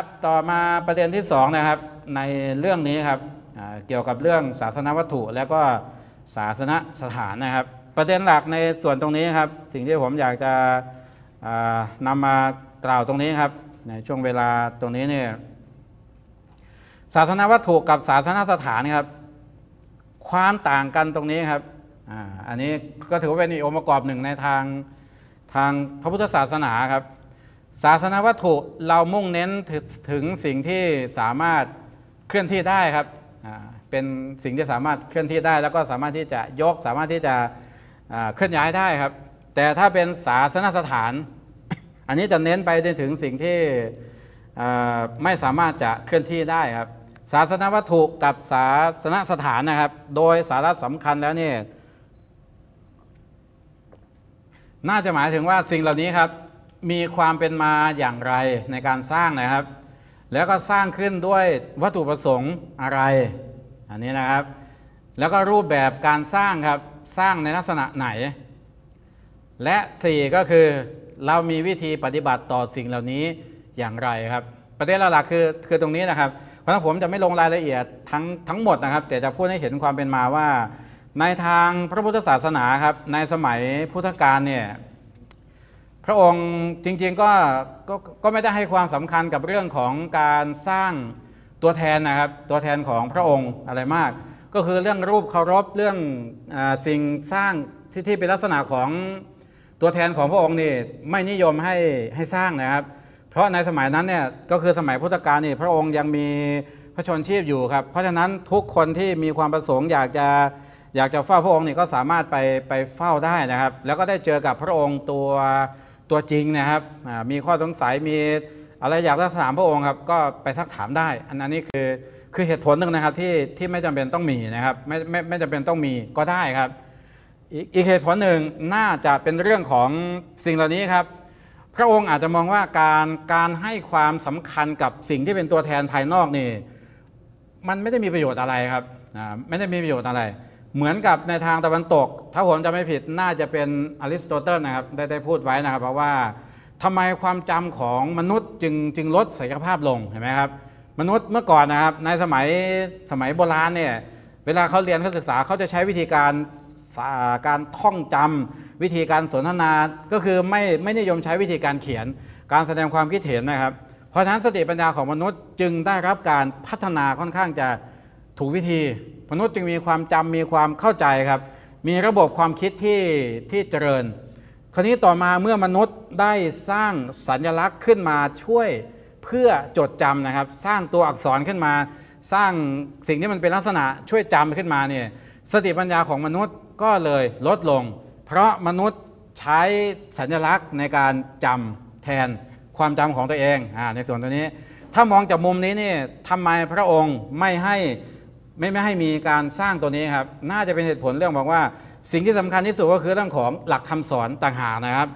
ับต่อมาประเด็นที่2นะครับในเรื่องนี้ครับเกี่ยวกับเรื่องศาสนวัตถุแล้วก็ศาสนสถานนะครับ ประเด็นหลักในส่วนตรงนี้ครับสิ่งที่ผมอยากจะนำมากล่าวตรงนี้ครับ ในช่วงเวลาตรงนี้เนี่ยศาสนวัตถุกับศาสนสถานครับ ความต่างกันตรงนี้ครับอันนี้ก็ถือว่าเป็นองค์ประกอบหนึ่งในทางทางพระพุทธศาสนาครับศาสนาวัตถุเรามุ่งเน้นถึงสิ่งที่สามารถเคลื่อนที่ได้ครับเป็นสิ่งที่สามารถเคลื่อนที่ได้ แล้วก็สามารถที่จะยกสามารถที่จะเคลื่อนย้ายได้ครับ แต่ถ้าเป็นศาสนสถาน อันนี้จะเน้นไปถึงสิ่งที่ไม่สามารถจะเคลื่อนที่ได้ครับ ศาสนวัตถุกับศาสนสถานนะครับ โดยสาระสำคัญแล้วเนี่ยน่าจะหมายถึงว่าสิ่งเหล่านี้ครับมีความเป็นมาอย่างไรในการสร้างนะครับ แล้วก็สร้างขึ้นด้วยวัตถุประสงค์อะไร อันนี้นะครับ แล้วก็รูปแบบการสร้างครับสร้างในลักษณะไหน และ 4 ก็คือเรามีวิธีปฏิบัติต่อสิ่งเหล่านี้อย่างไรครับ ประเด็นหลักๆคือคือตรงนี้นะครับ เพราะฉะนั้นผมจะไม่ลงรายละเอียดทั้งทั้งหมดนะครับ แต่จะพูดให้เห็นความเป็นมาว่า ในทางพระพุทธศาสนาครับในสมัยพุทธกาลเนี่ยพระองค์จริงๆก็ก็ไม่ได้ให้ความสำคัญกับเรื่องของการสร้างตัวแทนนะครับ ตัวแทนของพระองค์อะไรมาก ก็คือเรื่องรูปเคารพเรื่องอสิ่งสร้างที่ที่เป็นลักษณะของตัวแทนของพระองค์นี่ไม่นิยมให้ให้สร้างนะครับ เพราะในสมัยนั้นเนี่ยก็คือสมัยพุทธกาลนี่ พระองค์ยังมีพระชนชีพอยู่ครับเพราะฉะนั้นทุกคนที่มีความประสงค์ อยากจะอยากจะเฝ้าพระองค์นี่ก็สามารถไปไปเฝ้าได้นะครับ แล้วก็ได้เจอกับพระองค์ตัวตัวจริงนะครับมีข้อสงสัยมีอะไรอยากทักถามพระองค์ครับก็ไปทักถามได้ อันนั้นนี่คือคือเหตุผลหนึ่งนะครับที่ที่ไม่จำเป็นต้องมีนะครับ ไม่ไม่ไม่จำเป็นต้องมีก็ได้ครับ อีกเหตุผลหนึ่งน่าจะเป็นเรื่องของสิ่งเหล่านี้ครับ พระองค์อาจจะมองว่าการการให้ความสำคัญกับสิ่งที่เป็นตัวแทนภายนอกนี่มันไม่ได้มีประโยชน์อะไรครับไม่ได้มีประโยชน์อะไรเหมือนกับในทางตะวันตก ถ้าผมจะไม่ผิดน่าจะเป็นอริสโตเติลนะครับได้ได้พูดไว้นะครับเพราะว่า ทำไมความจำของมนุษย์จึงจึงลดศักยภาพลงเห็นไหมครับมนุษย์เมื่อก่อนนะครับในสมัยสมัยโบราณเนี่ยเวลาเขาเรียนเขาศึกษาเขาจะใช้วิธีการการท่องจำ วิธีการสนทนา ก็คือไม่ไม่นิยมใช้วิธีการเขียน การแสดงความคิดเห็นนะครับ เพราะฉะนั้นสติปัญญาของมนุษย์จึงได้รับการพัฒนาค่อนข้างจะถูกวิธีมนุษย์จึงมีความจำมีความเข้าใจครับ มีระบบความคิดที่ที่เจริญ คราวนี้ต่อมาเมื่อมนุษย์ได้สร้างสัญลักษณ์ขึ้นมาช่วยเพื่อจดจำนะครับ สร้างตัวอักษรขึ้นมา สร้างสิ่งที่มันเป็นลักษณะช่วยจำขึ้นมาเนี่ยสติปัญญาของมนุษย์ก็เลยลดลง เพราะมนุษย์ใช้สัญลักษณ์ในการจำแทนความจำของตัวเองอในส่วนตัวนี้ถ้ามองจากมุมนี้นี่ทำไมพระองค์ไม่ให้ไม่ไม่ให้มีการสร้างตัวนี้ครับ น่าจะเป็นเหตุผลเรื่องบอกว่า สิ่งที่สำคัญที่สุดก็คือเรื่องของหลักคำสอนต่างหากนะครับ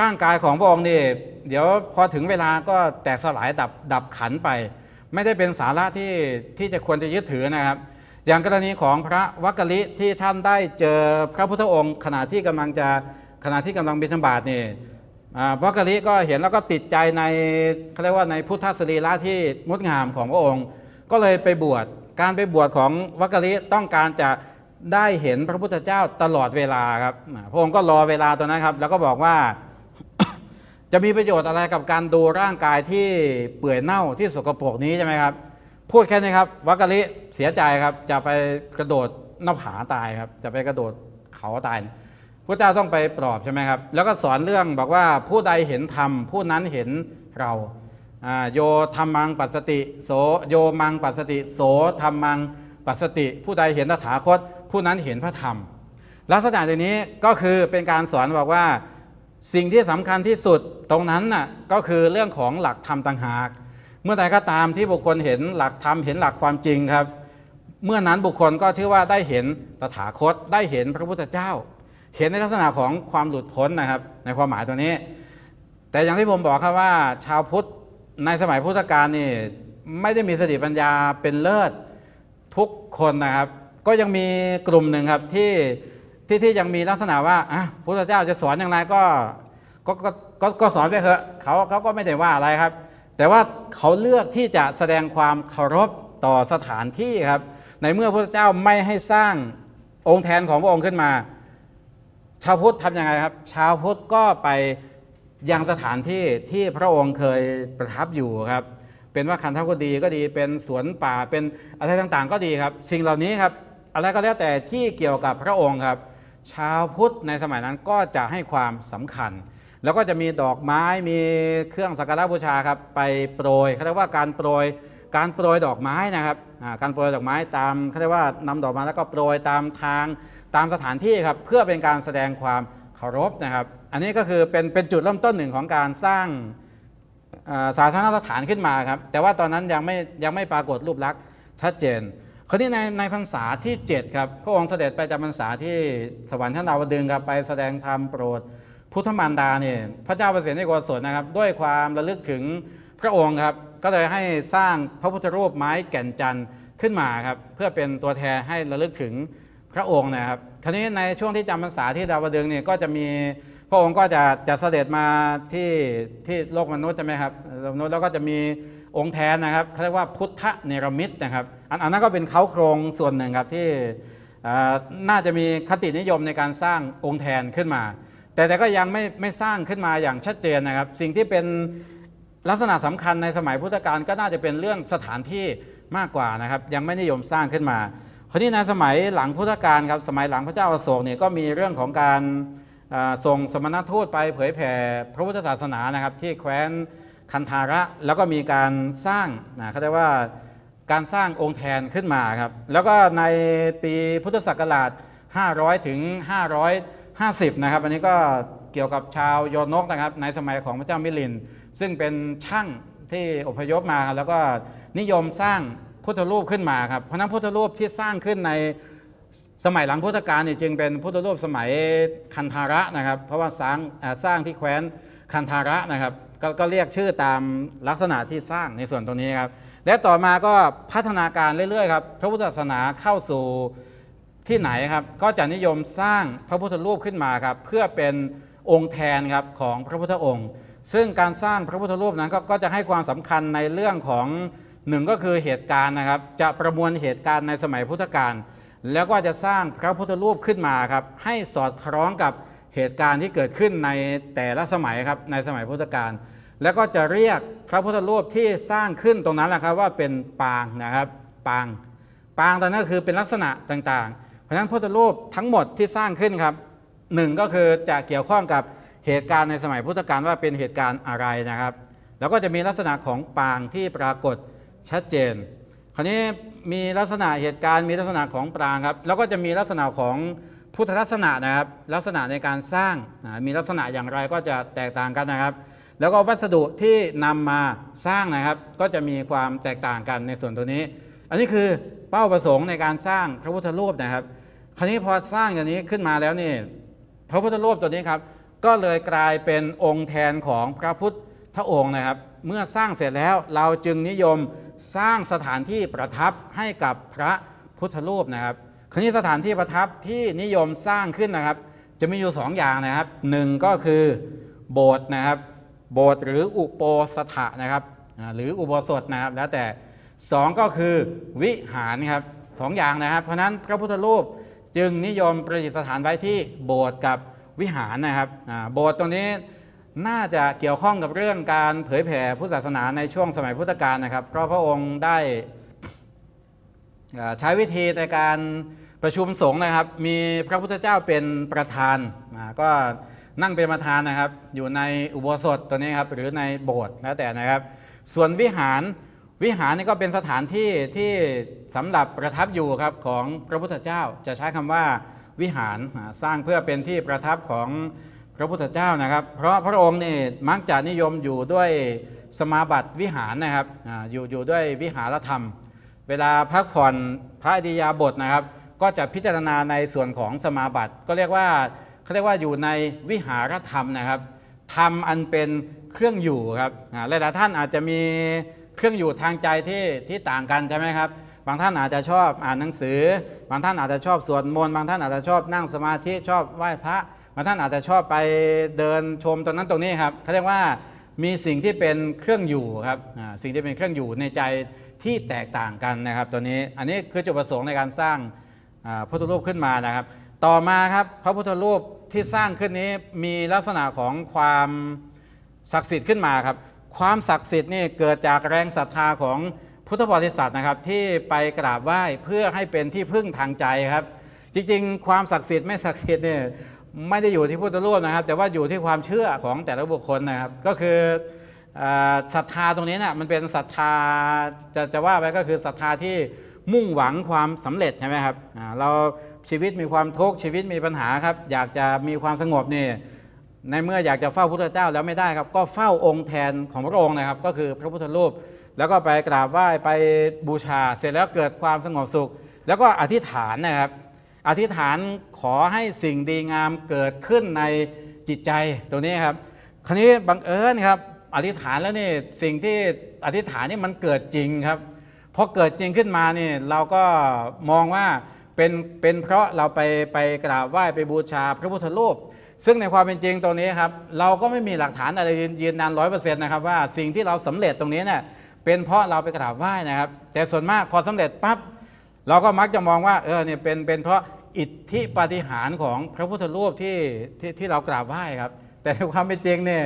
ร่างกายของพระองค์นี่เดี๋ยวพอถึงเวลาก็แตกสลายดับดับขันไป ไม่ได้เป็นสาระที่ที่จะควรจะยึดถือนะครับ อย่างกรณีของพระวักกะลิที่ท่านได้เจอพระพุทธองค์ ขณะที่กำลังจะขณะที่กำลังบิณฑบาตนี่วักกะลิก็เห็นแล้วก็ติดใจในเขาเรียกว่าในพุทธสรีระที่งดงามของพระองค์ ก็เลยไปบวชการไปบวชของวัคคะลิต้องการจะได้เห็นพระพุทธเจ้าตลอดเวลาครับพระองค์ก็รอเวลาตอนนั้นครับ แล้วก็บอกว่า จะมีประโยชน์อะไรกับการดูร่างกายที่เปื่อยเน่าที่สกปรกนี้ใช่ไหมครับพูดแค่นี้ครับวัคคะลิเสียใจครับ จะไปกระโดดหน้าผาตายครับจะไปกระโดดเขาตายพระเจ้าต้องไปปลอบใช่ไหมครับ แล้วก็สอนเรื่องบอกว่าผู้ใดเห็นธรรมผู้นั้นเห็นเราโยธรรมังปัสสติโสโยมังปัสสติ โสธรรมังปัสสติ ผู้ใดเห็นตถาคต ผู้นั้นเห็นพระธรรม ลักษณะอย่างนี้ก็คือเป็นการสอนบอกว่าสิ่งที่สำคัญที่สุดตรงนั้นน่ะก็คือเรื่องของหลักธรรมต่างหาก เมื่อใดก็ตามที่บุคคลเห็นหลักธรรมเห็นหลักความจริงครับ เมื่อนั้นบุคคลก็ชื่อว่าได้เห็นตถาคตได้เห็นพระพุทธเจ้า เห็นในลักษณะของความหลุดพ้นนะครับในความหมายตัวนี้ แต่อย่างที่ผมบอกครับว่า ชาวพุทธในสมัยพุทธกาลนี่ไม่ได้มีสติปัญญาเป็นเลิศทุกคนนะครับ ก็ยังมีกลุ่มหนึ่งครับที่ที่ที่ยังมีลักษณะว่าอ่ะพุทธเจ้าจะสอนอย่างไรก็ก็ก็ก็สอนไปเถอะเขาเขาก็ไม่ได้ว่าอะไรครับ แต่ว่าเขาเลือกที่จะแสดงความเคารพต่อสถานที่ครับ ในเมื่อพระเจ้าไม่ให้สร้างองค์แทนของพระองค์ขึ้นมา ชาวพุทธทำยังไงครับ ชาวพุทธก็ไปอย่างสถานที่ที่พระองค์เคยประทับอยู่ครับ เป็นว่าคันทัาก็ดีก็ดี เป็นสวนป่าเป็นอะไรต่างๆ ก็ดีครับ สิ่งเหล่านี้ครับ อะไรก็แล้วแต่ที่เกี่ยวกับพระองค์ครับ ชาวพุทธในสมัยนั้นก็จะให้ความสำคัญ แล้วก็จะมีดอกไม้มีเครื่องสักการะบูชาครับ ไปโปรยเขาเรียกว่าการโปรยการโปรยดอกไม้นะครับการโปรยดอกไม้ตามเขาเรียกว่านำดอกไม้แล้วก็โปรยตามทางตามสถานที่ครับ เพื่อเป็นการแสดงความเคารพนะครับอันนี้ก็คือเป็นเป็นจุดเริ่มต้นหนึ่งของการสร้างศาสนสถานขึ้นมาครับ แต่ว่าตอนนั้นยังไม่ยังไม่ปรากฏรูปลักษณ์ชัดเจน คราวนี้ในในพรรษาที่ 7 ครับ พระองค์เสด็จไปจำพรรษาที่สวรรค์ชั้นดาวดึงครับไปแสดงธรรมโปรดพุทธมารดาเนี่ยพระเจ้าประเสริฐในกศลนะครับ ด้วยความระลึกถึงพระองค์ครับก็เลยให้สร้างพระพุทธรูปไม้แก่นจันทร์ขึ้นมาครับเพื่อเป็นตัวแทนให้ระลึกถึงพระองค์นะครับคราวนี้ในช่วงที่จำพรรษาที่ดาวดึงเนี่ยก็จะมีพระองค์ก็จะจะเสด็จมาที่ที่โลกมนุษย์ใช่ไหมครับโลกมนุษย์แล้วก็จะมีองค์แทนนะครับเขาเรียกว่าพุทธเนรมิตนะครับอันนั้นก็เป็นเขาโครงส่วนหนึ่งครับ ที่น่าจะมีคตินิยมในการสร้างองค์แทนขึ้นมา แต่แต่ก็ยังไม่ไม่สร้างขึ้นมาอย่างชัดเจนนะครับ สิ่งที่เป็นลักษณะสำคัญในสมัยพุทธกาลก็น่าจะเป็นเรื่องสถานที่มากกว่านะครับยังไม่นิยมสร้างขึ้นมาคราวนี้ในสมัยหลังพุทธกาลครับสมัยหลังพระเจ้าอโศกเนี่ยก็มีเรื่องของการส่งสมณทูตไปเผยแผ่พระพุทธศาสนานะครับ ที่แคว้นคันธาระแล้วก็มีการสร้างนะเขาเรียกว่าการสร้างองค์แทนขึ้นมาครับแล้วก็ในปีพุทธศักราช 500 ถึง 550 นะครับอันนี้ก็เกี่ยวกับชาวโยนกนะครับ ในสมัยของพระเจ้ามิลิน ซึ่งเป็นช่างที่อพยพมา แล้วก็นิยมสร้างพุทธรูปขึ้นมาครับเพราะนั้นพุทธรูปที่สร้างขึ้นในสมัยหลังพุทธกาลเนี่ยจึงเป็นพุทธรูปสมัยคันธาระนะครับเพราะว่าสร้างสร้างที่แคว้นคันธาระนะครับกก็เรียกชื่อตามลักษณะที่สร้างในส่วนตรงนี้ครับและต่อมาก็พัฒนาการเรื่อยๆครับพระพุทธศาสนาเข้าสู่ที่ไหนครับก็จะนิยมสร้างพระพุทธรูปขึ้นมาครับเพื่อเป็นองค์แทนครับของพระพุทธองค์ ซึ่งการสร้างพระพุทธรูปนั้นกก็จะให้ความสำคัญในเรื่องของหนึ่งก็คือเหตุการณ์นะครับ จะประมวลเหตุการณ์ในสมัยพุทธกาลแล้วก็จะสร้างพระพุทธรูปขึ้นมาครับให้สอดคล้องกับเหตุการณ์ที่เกิดขึ้นในแต่ละสมัยครับในสมัยพุทธกาลแล้วก็จะเรียกพระพุทธรูปที่สร้างขึ้นตรงนั้นแหะครับ ว่าเป็นปางนะครับ ปาง ปางตอนนั้นคือเป็นลักษณะต่างๆเพราะฉะนั้นพุทธรูปทั้งหมดที่สร้างขึ้นครับหนึ่งก็คือจะเกี่ยวข้องกับเหตุการณ์ในสมัยพุทธกาลว่าเป็นเหตุการณ์อะไรนะครับ แล้วก็จะมีลักษณะของปางที่ปรากฏชัดเจน คราวนี้มีลักษณะเหตุการณ์มีลักษณะของปรางครับแล้วก็จะมีลักษณะของพุทธลักษณะนะครับ ลักษณะในการสร้างมีลักษณะอย่างไรก็จะแตกต่างกันนะครับ แล้วก็วัสดุที่นำมาสร้างนะครับ ก็จะมีความแตกต่างกันในส่วนตัวนี้ อันนี้คือเป้าประสงค์ในการสร้างพระพุทธรูปนะครับ คราวนี้พอสร้างอย่างนี้ขึ้นมาแล้วนี่พระพุทธรูปตัวนี้ครับก็เลยกลายเป็นองค์แทนของพระพุทธองค์นะครับ เมื่อสร้างเสร็จแล้วเราจึงนิยมสร้างสถานที่ประทับให้กับพระพุทธรูปนะครับ คราวนี้สถานที่ประทับที่นิยมสร้างขึ้นนะครับ จะมีอยู่ 2ออย่างนะครับหนึ่งก็คือโบสถ์นะครับโบสถ์หรืออุโปสถะนะครับหรืออุโบสถนะครับ แล้วแต่ 2 ก็คือวิหารครับสองอย่างนะครับ เพราะนั้นพระพุทธรูปจึงนิยมประดิษฐานไว้ที่โบสถ์กับวิหารนะครับโบสถ์ตรงนี้น่าจะเกี่ยวข้องกับเรื่องการเผยแผ่พุทธศาสนาในช่วงสมัยพุทธกาลนะครับเพราะพระองค์ได้ใช้วิธีในการประชุมสงฆ์นะครับ มีพระพุทธเจ้าเป็นประธานก็นั่งเป็นประธานนะครับอยู่ในอุโบสถตัวนี้ครับหรือในโบสถ์แล้วแต่นะครับ ส่วนวิหารวิหารนี่ก็เป็นสถานที่ที่สำหรับประทับอยู่ครับของพระพุทธเจ้าจะใช้คำว่าวิหารสร้างเพื่อเป็นที่ประทับของพระพุทธเจ้านะครับ เพราะพระองค์นี่มักจะนิยมอยู่ด้วยสมาบัติวิหารนะครับออยู่อยู่ด้วยวิหารธรรม เวลาพักผ่อนพระอริยาบทนะครับ ก็จะพิจารณาในส่วนของสมาบัติ ก็เรียกว่าเขาเรียกว่าอยู่ในวิหารธรรมนะครับ ธรรมอันเป็นเครื่องอยู่ครับหลายๆท่านอาจจะมีเครื่องอยู่ทางใจที่ที่ต่างกันใช่ไหมครับ บางท่านอาจจะชอบอ่านหนังสือ บางท่านอาจจะชอบสวดมนต์บางท่านอาจจะชอบนั่งสมาธิชอบไหว้พระางท่านอาจจะชอบไปเดินชมตรงนั้นตรงนี้ครับเขาเรียกว่ามีสิ่งที่เป็นเครื่องอยู่ครับสิ่งที่เป็นเครื่องอยู่ในใจที่แตกต่างกันนะครับตัวนี้ อันนี้คือจุดประสงค์ในการสร้างพระพุทธรูปขึ้นมานะครับ ต่อมาครับพระพุทธรูปที่สร้างขึ้นนี้มีลักษณะของความศักดิ์สิทธิ์ขึ้นมาครับ ความศักดิ์สิทธิ์นี่เกิดจากแรงศรัทธาของพุทธบริษัทนะครับ ที่ไปกราบไหว้เพื่อให้เป็นที่พึ่งทางใจครับ จริงๆ ความศักดิ์สิทธิ์ไม่ศักดิ์สิทธิ์เนี่ยไม่ได้อยู่ที่พุทธรูปนะครับ แต่ว่าอยู่ที่ความเชื่อของแต่ละบุคคลนะครับ ก็คือศรัทธาตรงนี้นะ่ยมันเป็นศรัทธาจะจะว่าไปก็คือศรัทธาที่มุ่งหวังความสำเร็จใช่ไหมครับเราชีวิตมีความทุกข์ชีวิตมีปัญหาครับ อยากจะมีความสงบนี่ ในเมื่ออยากจะเฝ้าพระพุทธเจ้าแล้วไม่ได้ครับ ก็เฝ้าองค์แทนของพระองค์นะครับ ก็คือพระพุทธรูป แล้วก็ไปกราบไหว้ไปบูชาเสร็จแล้วเกิดความสงบสุข แล้วก็อธิษฐานนะครับอธิษฐานขอให้สิ่งดีงามเกิดขึ้นในจิตใจตัวนี้ ครับ คราวนี้บังเอิญครับอธิษฐานแล้วนี่สิ่งที่อธิษฐานนี่มันเกิดจริงครับพอเกิดจริงขึ้นมานี่เราก็มองว่าเป็นเป็นเพราะเราไปไปกราบไหว้ไปบูชาพระพุทธรูปซึ่งในความเป็นจริงตรงนี้ครับเราก็ไม่มีหลักฐานอะไรยืนยันร้อยเปอร์เซ็นต์นะครับว่าสิ่งที่เราสำเร็จตรงนี้เนี่ยเป็นเพราะเราไปกราบไหว้นะครับ แต่ส่วนมากพอสำเร็จปั๊บเราก็มักจะมองว่าเออเนี่ยเป็นเป็นเพราะอิทธิปาฏิหาริย์ของพระพุทธรูปที่ที่ที่เรากราบไหว้ครับ แต่ในความเป็นจริงเนี่ย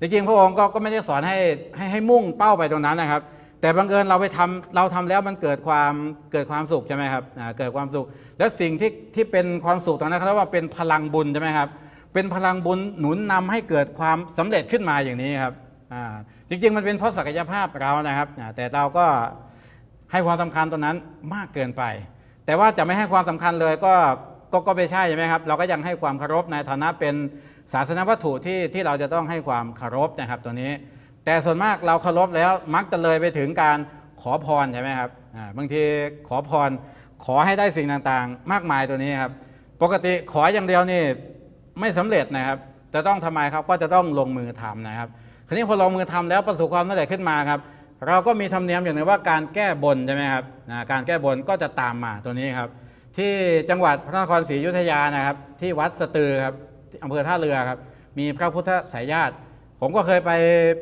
จริงพระองค์ก็ก็ไม่ได้สอนให้ให้ให้มุ่งเป้าไปตรงนั้นนะครับ แต่บังเอิญเราไปทำเราทำแล้วมันเกิดความเกิดความสุขใช่ไหมครับเกิดความสุข แล้วสิ่งที่ที่เป็นความสุขตรงนั้นเขาเรียกว่าเป็นพลังบุญใช่ไหมครับเป็นพลังบุญหนุนนำให้เกิดความสำเร็จขึ้นมาอย่างนี้ครับจริงๆ มันเป็นเพราะศักยภาพเรานะครับแต่เราก็ให้ความสำคัญตอนนั้นมากเกินไป แต่ว่าจะไม่ให้ความสำคัญเลยก็ก็ก็ไม่ใช่ใช่ไหมครับ เราก็ยังให้ความเคารพในฐานะเป็นศาสนวัตถุที่ที่เราจะต้องให้ความเคารพนะครับตัวนี้ แต่ส่วนมากเราเคารพแล้วมักจะเลยไปถึงการขอพรใช่ไหมครับบางทีขอพร ขอให้ได้สิ่งต่างๆ มากมายตัวนี้ครับ ปกติขออย่างเดียวนี่ไม่สำเร็จนะครับ จะต้องทำไมครับก็จะต้องลงมือทำนะครับ คราวนี้พอลงมือทำแล้วประสบความสำเร็จขึ้นมาครับเราก็มีธรรมเนียมอย่างหนึ่งว่าการแก้บนใช่ไหมครับการแก้บนก็จะตามมาตัวนี้ครับ ที่จังหวัดพระนครศรีอยุธยานะครับ ที่วัดสตือครับอำเภอท่าเรือครับมีพระพุทธสายญาติผมก็เคยไป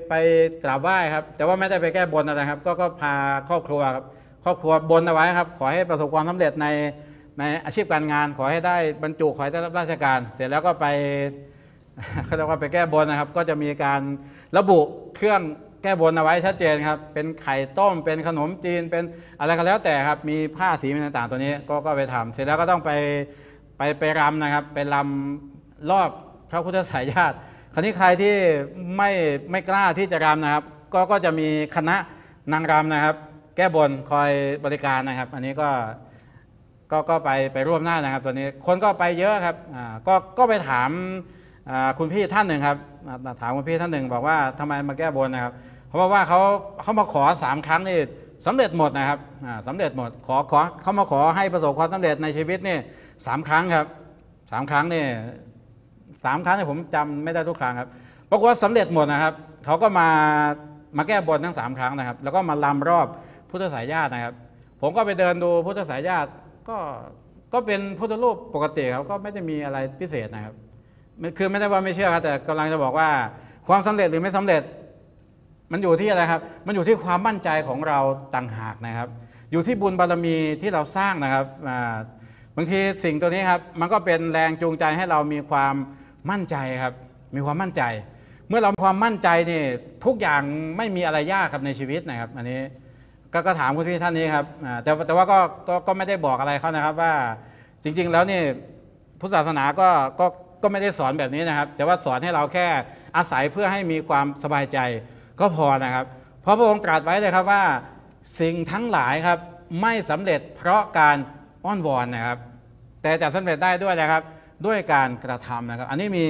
ไปกราบไหว้ครับแต่ว่าไม่ได้ไปแก้บนอะไรครับก็ก็พาครอบครัวครับครอบครัวบนเอาไว้ครับขอให้ประสบความสำเร็จในในอาชีพการงาน ขอให้ได้บรรจุขอให้ได้รับราชการ เสร็จแล้วก็ไปเขาเรียกว่าไปแก้บนนะครับ ก็จะมีการระบุเครื่องแก้บนเอาไว้ชัดเจนครับ เป็นไข่ต้มเป็นขนมจีน เป็นอะไรก็แล้วแต่ครับมีผ้าสีต่างๆตัวนี้ก็ก็ไปทำเสร็จแล้วก็ต้องไปไปไปรำนะครับไปรำรอบพระพุทธสายญาติ คราวนี้ใครที่ไม่ไม่กล้าที่จะรำนะครับ ก็ก็จะมีคณะนางรำนะครับ แก้บนคอยบริการนะครับ อันนี้ก็ก็ก็ไปไปร่วมหน้านะครับตัวนี้คนก็ไปเยอะครับอ่าก็ก็ไปถามคุณพี่ท่านหนึ่งครับถามคุณพี่ท่านหนึ่งบอกว่าทำไมมาแก้บนนะครับ เพราะว่าเขาเขามาขอสามครั้งนี่สำเร็จหมดนะครับสำเร็จหมดขอขอเขามาขอให้ประสบความสำเร็จในชีวิตนี่สามครั้งครับสามครั้งนี่สามครั้งที่ผมจำไม่ได้ทุกครั้งครับปรากฏว่าสำเร็จหมดนะครับเขาก็มามาแก้บนทั้งสามครั้งนะครับ แล้วก็มาลำรอบพุทธสายญาตินะครับ ผมก็ไปเดินดูพุทธสายญาติก็ก็เป็นพุทธรูปปกติครับก็ไม่ได้มีอะไรพิเศษนะครับคือไม่ได้ว่าไม่เชื่อครับ แต่กำลังจะบอกว่าความสำเร็จหรือไม่สำเร็จ มันอยู่ที่อะไรครับ มันอยู่ที่ความมั่นใจของเราต่างหากนะครับ อยู่ที่บุญบารมีที่เราสร้างนะครับบางทีสิ่งตัวนี้ครับมันก็เป็นแรงจูงใจให้เรามีความมั่นใจครับ มีความมั่นใจ เมื่อเราความมั่นใจนี่ทุกอย่างไม่มีอะไรยากครับในชีวิตนะครับอันนี้กก็ถามคุณพี่ท่านนี้ครับแต่แต่ว่าก็ก็ไม่ได้บอกอะไรเขานะครับ ว่าจริงๆแล้วนี่พุทธศาสนาก็ก็ก็ไม่ได้สอนแบบนี้นะครับ แต่ว่าสอนให้เราแค่อาศัยเพื่อให้มีความสบายใจก็พอนะครับ เพราะพระองค์ตรัสไว้เลยครับว่า สิ่งทั้งหลายครับ ไม่สำเร็จเพราะการอ้อนวอนนะครับ แต่จะสำเร็จได้ด้วยนะครับ ด้วยการกระทำนะครับ อันนี้มี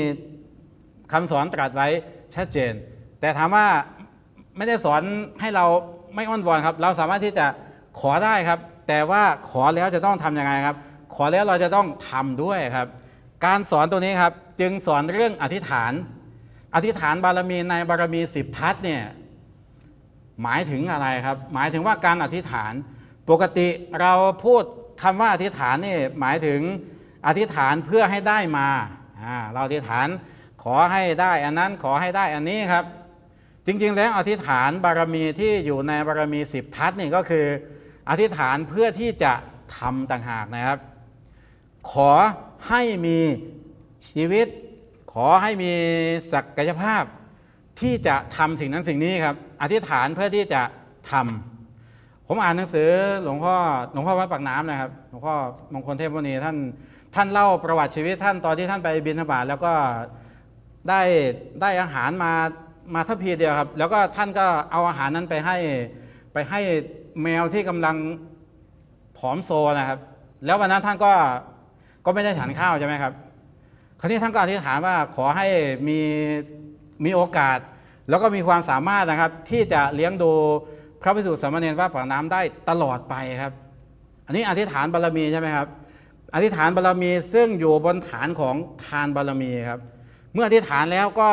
คำสอนตรัสไว้ชัดเจน แต่ถามว่าไม่ได้สอนให้เราไม่อ้อนวอนครับ เราสามารถที่จะขอได้ครับ แต่ว่าขอแล้วจะต้องทํำยังไงครับ ขอแล้วเราจะต้องทำด้วยครับการสอนตัวนี้ครับจึงสอนเรื่องอธิษฐาน อธิษฐานบารมีในบารมีสิบทัศเนี่ยหมายถึงอะไรครับ หมายถึงว่าการอธิษฐาน ปกติเราพูดคำว่าอธิษฐานนี่หมายถึงอธิษฐานเพื่อให้ได้มาเราอธิษฐานขอให้ได้ อันนั้นขอให้ได้อันนี้ครับ จริงๆแล้วอธิษฐานบารมีที่อยู่ในบารมีสิบทัศนี่ก็คือ อธิษฐานเพื่อที่จะทำต่างหากนะครับ ขอให้มีชีวิตขอให้มีศักยภาพที่จะทำสิ่งนั้นสิ่งนี้ครับ อธิษฐานเพื่อที่จะทำ ผมอ่านหนังสือ หลวงพ่อหลวงพ่อวัดปากน้ำนะครับหลวงพ่อมงคลเทพวณีท่านท่านเล่าประวัติชีวิตท่านตอนที่ท่านไปบินธบาตแล้วก็ได้ได้อาหารมามาทัพพีเดียวครับ แล้วก็ท่านก็เอาอาหารนั้นไปให้ไปให้แมวที่กำลังผอมโซนะครับ แล้ววันนั้นท่านก็ก็ไม่ได้ฉันข้าวใช่ไหมครับ คราวนี้ท่านก็อธิษฐานว่าขอให้มีมีโอกาสแล้วก็มีความสามารถนะครับ ที่จะเลี้ยงดูพระพิกษุสมเณรว่าปากน้ำได้ตลอดไปครับ อันนี้อธิษฐานบารรมีใช่ไหมครับ อธิษฐานบารรมีซึ่งอยู่บนฐานของทานบารรมีครับ เมื่ออธิษฐานแล้วก็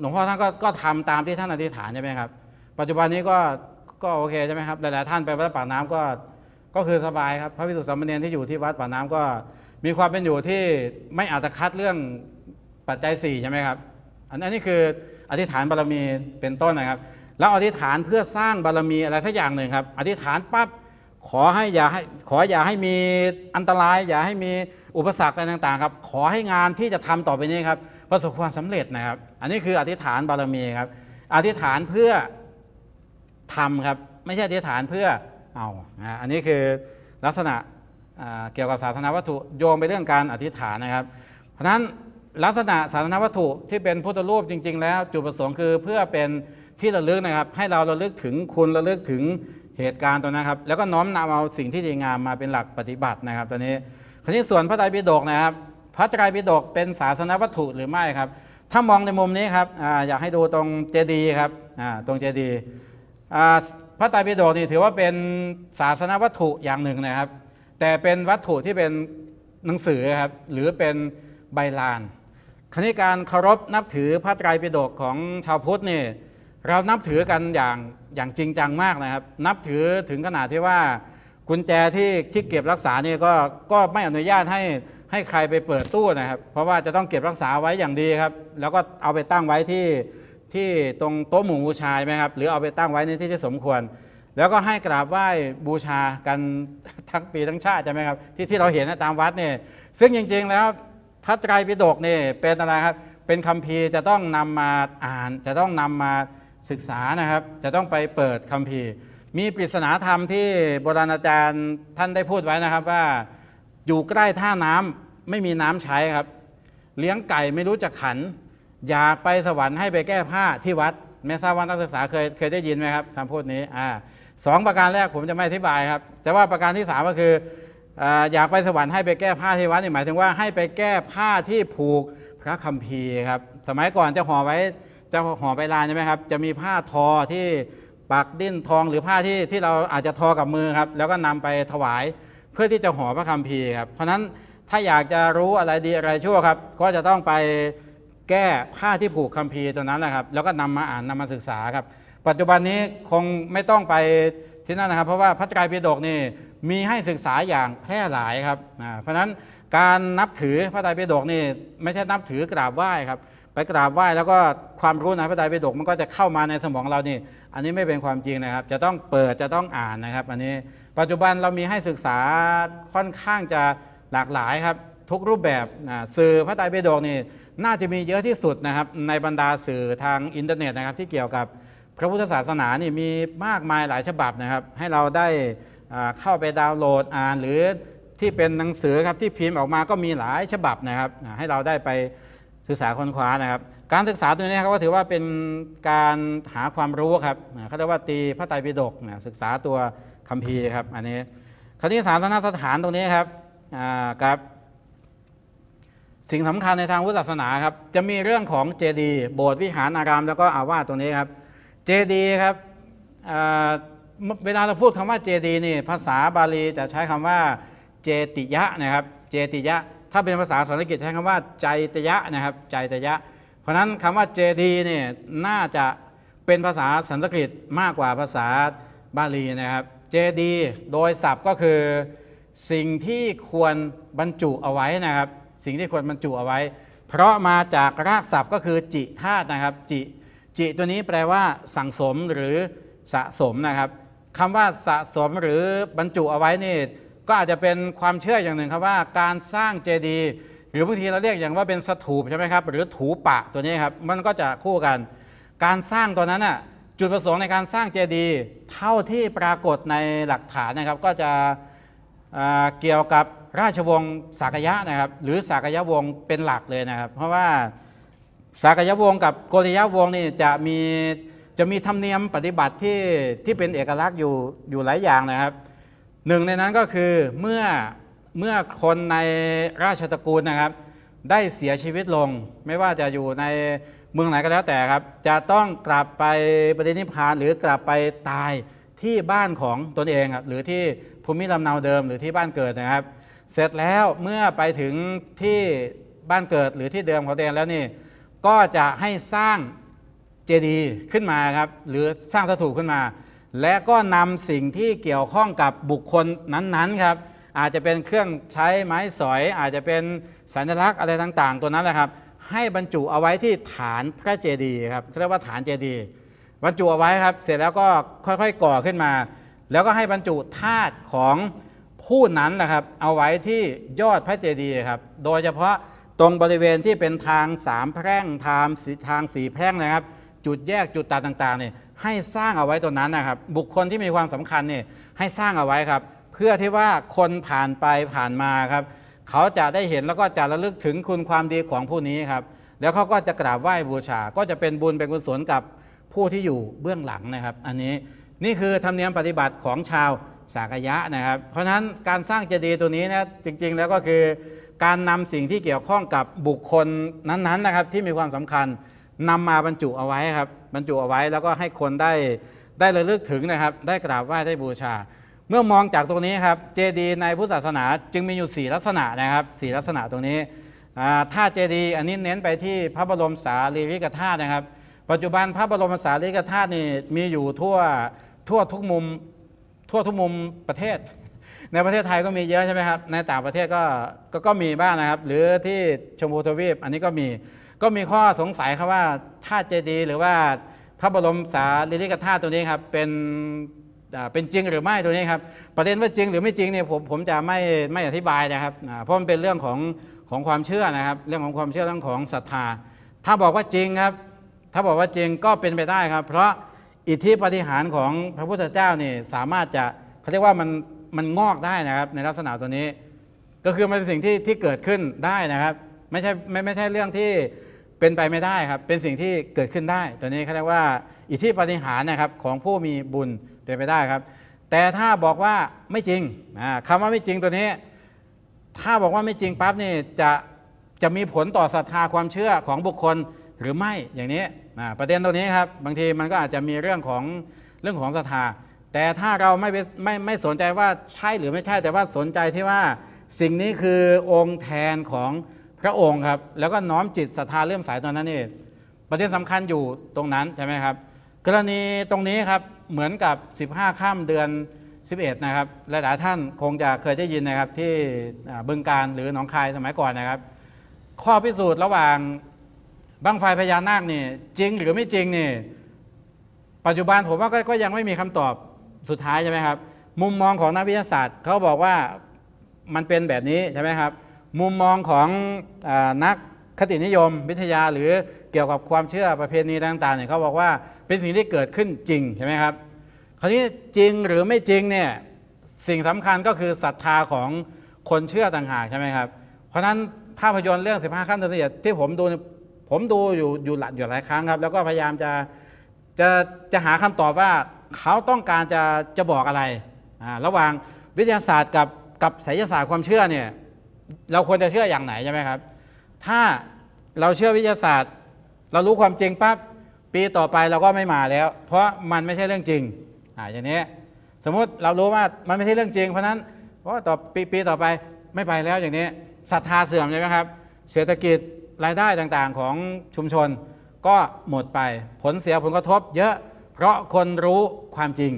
หลวงพ่อท่านก็ก็ทำตามที่ท่านอธิษฐานใช่ไหมครับ ปัจจุบันนี้ก็ก็โอเคใช่ไหมครับหลายๆท่านไปวัดปากน้ำก็ก็คือสบายครับพระพิสุสามเณรที่อยู่ที่วัดป่าน้ำก็มีความเป็นอยู่ที่ไม่อาจจะคัดเรื่องปัจจัย4ใช่ไหมครับอันนี้คืออธิษฐานบารรมีเป็นต้นนะครับ แล้วอธิษฐานเพื่อสร้างบารรมีอะไรสักอย่างหนึ่งครับ อธิษฐานปั๊บขอให้อย่าให้ขออย่าให้มีอันตราย อย่าให้มีอุปสรรคอะไรต่างๆครับขอให้งานที่จะทำต่อไปนี้ครับประสบความสำเร็จนะครับ อันนี้คืออธิษฐานบารรมีครับอธิษฐานเพื่อทำครับไม่ใช่อธิษฐานเพื่อเอาอันนี้คือลักษณะเกี่ยวกับศาสนาวัตถุโยงไปเรื่องการอธิษฐานนะครับ เพราะฉะนั้นลักษณะศาสนาวัตถุที่เป็นพุทธรูปจริงๆ แล้ว จุดประสงค์คือเพื่อเป็นที่ระลึกนะครับให้เราระลึกถึงคุณระลึกถึงเหตุการณ์ตัวนั้นครับแล้วก็น้อมนำเอาสิ่งที่ดีงามมาเป็นหลักปฏิบัตินะครับตอนนี้ขณะทนี้ส่วนพระไตรปิฎกนะครับพระไตรปิฎกเป็นศาสนาวัตถุหรือไม่ครับถ้ามองในมุมนี้ครับออยากให้ดูตรงเจดีย์ครับตรงเจดีย์พระไตรปิฎกนี่ถือว่าเป็นศาสนวัตถุอย่างหนึ่งนะครับ แต่เป็นวัตถุที่เป็นหนังสือครับหรือเป็นใบลานคณิการเคารพนับถือพระไตรปิฎกของชาวพุทธนี่ เรานับถือกันอย่างอย่างจริงจังมากนะครับ นับถือถึงขนาดที่ว่ากุญแจที่ที่เก็บรักษาเนี่ยก็ก็ไม่อนุญาตให้ให้ใครไปเปิดตู้นะครับ เพราะว่าจะต้องเก็บรักษาไว้อย่างดีครับ แล้วก็เอาไปตั้งไว้ที่ที่ตรงโต๊ะหมู่บูชาไหมครับ หรือเอาไปตั้งไว้ในที่ที่สมควร แล้วก็ให้กราบไหว้ บูชากันทั้งปีทั้งชาติใช่ไหมครับที่ที่เราเห็นตามวัดเนี่ยซึ่งจริงๆ แล้วพระไตรปิฎกเนี่ยเป็นอะไรครับ เป็นคัมภีร์จะต้องนำมาอ่าน จะต้องนำมาศึกษานะครับ จะต้องไปเปิดคัมภีร์ มีปริศนาธรรมที่โบราณอาจารย์ท่านได้พูดไว้นะครับ ว่า อยู่ใกล้ท่าน้ำไม่มีน้ำใช้ครับ เลี้ยงไก่ไม่รู้จะขันอยากไปสวรรค์ให้ไปแก้ผ้าที่วัดไม่ทราบว่านักศึกษาเคยเคยได้ยินไหมครับคำพูดนี้อ่าสองประการแรกผมจะไม่อธิบายครับ แต่ว่าประการที่สามก็คือ อยากไปสวรรค์ให้ไปแก้ผ้าที่วัดนี่หมายถึงว่าให้ไปแก้ผ้าที่ผูกพระคัมภีร์ครับ สมัยก่อนจะห่อไว้จะห่อไปลานใช่ไหมครับ จะมีผ้าทอที่ปักดิ้นทองหรือผ้าที่ที่เราอาจจะทอกับมือครับ แล้วก็นำไปถวายเพื่อที่จะห่อพระคัมภีร์ครับเพราะฉะนั้นถ้าอยากจะรู้อะไรดีอะไรชั่วครับ ก็จะต้องไปแก้ผ้าที่ผูกคัมภีร์ตัวนั้นนะครับ แล้วก็นำมาอ่านนำมาศึกษาครับ ปัจจุบันนี้คงไม่ต้องไปที่นั่นนะครับ เพราะว่าพระไตรปิฎกนี่มีให้ศึกษาอย่างแพร่หลายครับเพราะฉะนั้นการนับถือพระไตรปิฎกนี่ไม่ใช่นับถือกราบไหว้ครับ ไปกราบไหว้แล้วก็ความรู้ในพระไตรปิฎกมันก็จะเข้ามาในสมองเรานี่ อันนี้ไม่เป็นความจริงนะครับ จะต้องเปิดจะต้องอ่านนะครับ อันนี้ ปัจจุบันเรามีให้ศึกษาค่อนข้างจะหลากหลายครับทุกรูปแบบสื่อพระไตรปิฎกนี่น่าจะมีเยอะที่สุดนะครับในบรรดาสื่อทางอินเทอร์เน็ตนะครับ ที่เกี่ยวกับ พระพุทธศาสนานี่มีมากมายหลายฉบับนะครับ ให้เราได้เข้าไปดาวน์โหลดอ่าน หรือที่เป็นหนังสือครับที่พิมพ์ออกมาก็มีหลายฉบับนะครับ ให้เราได้ไปศึกษาค้นคว้านะครับ การศึกษาตัวนี้ครับก็ถือว่าเป็นการหาความรู้ครับเขาเรียกว่าตีพระไตรปิฎกนะศึกษาตัวคัมภีร์ครับ อันนี้คณิวศาสนสถานตรงนี้ครับกับสิ่งสำคัญในทางพุทธศาสนาครับ จะมีเรื่องของเจดีย์โบสถ์วิหารอารามแล้วก็อาวาสตรงนี้ครับเจดีย์ครับเวลาเราพูดคำว่าเจดีย์นี่ ภาษาบาลีจะใช้คำว่าเจติยะนะครับเจติยะ ถ้าเป็นภาษาสันสกฤตใช้คำว่า ใจตยะนะครับ ใจตยะ เพราะฉะนั้นคำว่าเจดีย์นี่น่าจะเป็นภาษาสันสกฤตมากกว่าภาษาบาลีนะครับเจดีย์โดยศัพท์ก็คือสิ่งที่ควรบรรจุเอาไว้นะครับสิ่งที่ควรบรรจุเอาไว้ เพราะมาจากรากศัพท์ก็คือจิธาตุนะครับจิจิตัวนี้แปลว่าสังสมหรือสะสมนะครับคำว่าสะสมหรือบรรจุเอาไว้นี่ก็อาจจะเป็นความเชื่ออย่างหนึ่งครับว่าการสร้างเจดีย์หรือบางทีเราเรียกอย่างว่าเป็นสถูปใช่ไหมครับหรือถูปะตัวนี้ครับมันก็จะคู่กัน การสร้างตัวนั้นน่ะจุดประสงค์ในการสร้างเจดีย์เท่าที่ปรากฏในหลักฐานนะครับ ก็จะเกี่ยวกับราชวงศ์สากยะนะครับหรือสากยะวงศ์เป็นหลักเลยนะครับ เพราะว่าสากยะวงศ์กับโกฏยะวงศ์นี่จะมีจะมีธรรมเนียมปฏิบัติที่ที่เป็นเอกลักษณ์อยู่อยู่หลายอย่างนะครับหนึ่งในนั้นก็คือเมื่อเมื่อคนในราชตระกูลนะครับได้เสียชีวิตลง ไม่ว่าจะอยู่ในเมืองไหนก็แล้วแต่ครับ จะต้องกลับไปปฏินิพพานหรือกลับไปตายที่บ้านของตนเองครับหรือที่ภูมิลำเนาเดิมหรือที่บ้านเกิดนะครับเสร็จแล้วเมื่อไปถึงที่บ้านเกิดหรือที่เดิมของตัวเองแล้วนี่ ก็จะให้สร้างเจดีย์ขึ้นมาครับหรือสร้างสถูปขึ้นมา และก็นำสิ่งที่เกี่ยวข้องกับบุคคลนั้นๆครับ อาจจะเป็นเครื่องใช้ไม้สอยอาจจะเป็นสัญลักษณ์อะไรต่างๆ ตัวนั้นแหละครับ ให้บรรจุเอาไว้ที่ฐานพระเจดีย์ครับเรียกว่าฐานเจดีย์บรรจุเอาไว้ครับเสร็จแล้วก็ค่อยๆ ก่อขึ้นมา แล้วก็ให้บรรจุธาตุของผู้นั้นแหละครับเอาไว้ที่ยอดพระเจดีย์ครับโดยเฉพาะตรงบริเวณที่เป็นทางสามแพร่งทางสีทางสีแพร่งนะครับจุดแยกจุดตัดต่างๆเนี่ยให้สร้างเอาไว้ตรงนั้นนะครับ บุคคลที่มีความสำคัญเนี่ยให้สร้างเอาไว้ครับ เพื่อที่ว่าคนผ่านไปผ่านมาครับ เขาจะได้เห็นแล้วก็จะระลึกถึงคุณความดีของผู้นี้ครับแล้วเขาก็จะกราบไหว้บูชาก็จะเป็นบุญเป็นกุศลกับผู้ที่อยู่เบื้องหลังนะครับ อันนี้นี่คือธรรมเนียมปฏิบัติของชาวสากยะนะครับ เพราะฉะนั้นการสร้างเจดีย์ตัวนี้นะจริง ๆ แล้วก็คือ การนำสิ่งที่เกี่ยวข้องกับบุคคลนั้นๆนะครับ ที่มีความสำคัญนำมาบรรจุเอาไว้ครับ บรรจุเอาไว้ แล้วก็ให้คนได้ได้ระลึกถึงนะครับ ได้กราบไหว้ ได้บูชา เมื่อมองจากตรงนี้ครับเจดีย์ในพุทธศาสนาจึงมีอยู่ 4 ลักษณะนะครับสลักษณะตรงนี้ถ้าเจดีย์อันนี้เน้นไปที่พระบรมสารีริกธาตุนะครับ ปัจจุบันพระบรมสารีริกธาตุนี่มีอยู่ทั่วทั่วทุกมุมทั่วทุกมุมประเทศ ในประเทศไทยก็มีเยอะใช่ไหมครับ ในต่างประเทศก็กก็มีบ้างนะครับ หรือที่ชมพูทวีปอันนี้ก็มีก็มีข้อสงสัยครับว่าธาตุเจดี หรือว่าพระบรมสารีริกธาตุตัวนี้ครับเป็นเป็นจริงหรือไม่ตัวนี้ครับ ประเด็นว่าจริงหรือไม่จริงเนี่ยผมผมจะไม่ไม่อธิบายนะครับเพราะมันเป็นเรื่องของของความเชื่อนะครับ เรื่องของความเชื่อเรื่องของศรัทธา ถ้าบอกว่าจริงครับ ถ้าบอกว่าจริงก็เป็นไปได้ครับ เพราะอิทธิปฏิหารของพระพุทธเจ้านี่สามารถจะเขาเรียกว่ามันมันงอกได้นะครับในลักษณะตัวนี้ ก็คือมันเป็นสิ่งที่ที่เกิดขึ้นได้นะครับ ไม่ใช่ไม่ไม่ใช่เรื่องที่เป็นไปไม่ได้ครับเป็นสิ่งที่เกิดขึ้นได้ตัวนี้เขาเรียกว่าอิทธิปฏิหารนะครับของผู้มีบุญเป็นไปได้ครับ แต่ถ้าบอกว่าไม่จริงคำว่าไม่จริงตัวนี้ ถ้าบอกว่าไม่จริงปั๊บนี่จะจะมีผลต่อศรัทธาความเชื่อของบุคคลหรือไม่ อย่างนี้นะประเด็นตรงนี้ครับ บางทีมันก็อาจจะมีเรื่องของเรื่องของศรัทธา แต่ถ้าเราไม่ไม่ไม่สนใจว่าใช่หรือไม่ใช่ แต่ว่าสนใจที่ว่าสิ่งนี้คือองค์แทนของพระองค์ครับ แล้วก็น้อมจิตศรัทธาเลื่อมายตอนนั้นนี่ประเด็นสำคัญอยู่ตรงนั้นใช่ไหมครับ กรณีตรงนี้ครับ เหมือนกับ 15 ข้ามเดือน11นะครับหลายๆท่านคงจะเคยได้ยินนะครับที่บึงการหรือหนองคายสมัยก่อนนะครับ ข้อพิสูจน์ระหว่างบังไฟพญานาคเนี่ยจริงหรือไม่จริงเนี่ยปัจจุบันผมว่าก็ยังไม่มีคำตอบสุดท้ายใช่ไหมครับมุมมองของนักวิทยาศาสตร์เขาบอกว่ามันเป็นแบบนี้ใช่ไหมครับมุมมองของอนักคตินิยมวิทยาหรือเกี่ยวกับความเชื่อประเพณีต่างๆเนี่ยเขาบอกว่าเป็นสิ่งที่เกิดขึ้นจริงใช่ไหมครับคราวนี้จริงหรือไม่จริงเนี่ยสิ่งสำคัญก็คือศรัทธาของคนเชื่อต่างหากใช่ไหมครับเพราะฉะนั้นภาพยนตร์เรื่อง15ขั้นตอนละเอียดที่ผมดูผมดูอยู่อยู่หลาอยู่หลายครั้งครับแล้วก็พยายามจะจะจะหาคำตอบว่าเขาต้องการจะจะบอกอะไรระหว่างวิทยาศาสตร์กับกับไสยศาสตร์ความเชื่อเนี่ยเราควรจะเชื่ออย่างไหนใช่ไหมครับ ถ้าเราเชื่อวิทยาศาสตร์ เรารู้ความจริงปั๊บปีต่อไปเราก็ไม่มาแล้ว เพราะมันไม่ใช่เรื่องจริงอ่าอย่างนี้ สมมุติเรารู้ว่ามันไม่ใช่เรื่องจริงเพราะนั้นเพราะต่อปีปีต่อไปไม่ไปแล้วอย่างนี้ศรัทธาเสื่อมใช่ไหมครับ เศรษฐกิจรายได้ต่างๆของชุมชน ก็หมดไปผลเสียผลกระทบเยอะเพราะคนรู้ความจริง